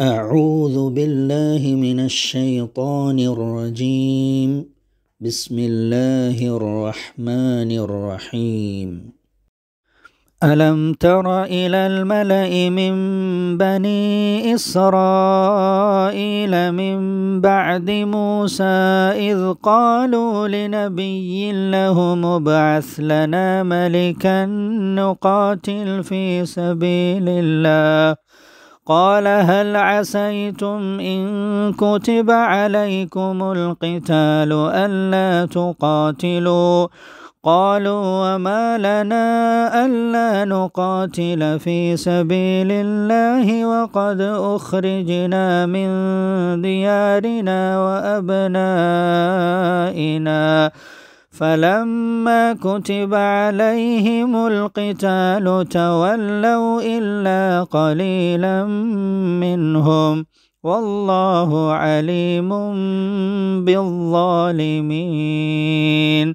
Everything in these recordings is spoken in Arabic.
أعوذ بالله من الشيطان الرجيم بسم الله الرحمن الرحيم ألم تر إلى الملأ من بني إسرائيل من بعد موسى إذ قالوا لنبي له مبعث لنا ملكا نقاتل في سبيل الله قال هل عسيتم إن كتب عليكم القتال ألا تقاتلوا قالوا وما لنا ألا نقاتل في سبيل الله وقد أخرجنا من ديارنا وأبنائنا فلما كتب عليهم القتال تولوا إلا قليلا منهم والله عليم بالظالمين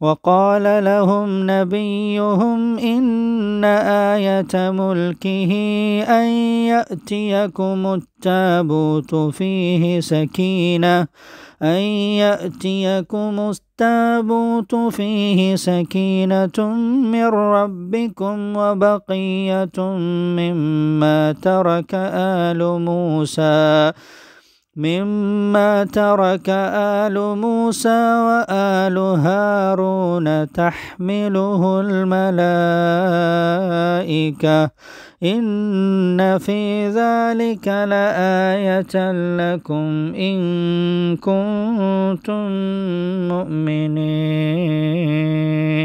وقال لهم نبيهم إن آية ملكه أن يأتيكم التابوت فيه سكينة أن يأتيكم التابوت فيه سكينة من ربكم وبقية مما ترك آل موسى مما ترك آل موسى وآل هارون تحمله الملائكة إن في ذلك لآية لكم إن كنتم مؤمنين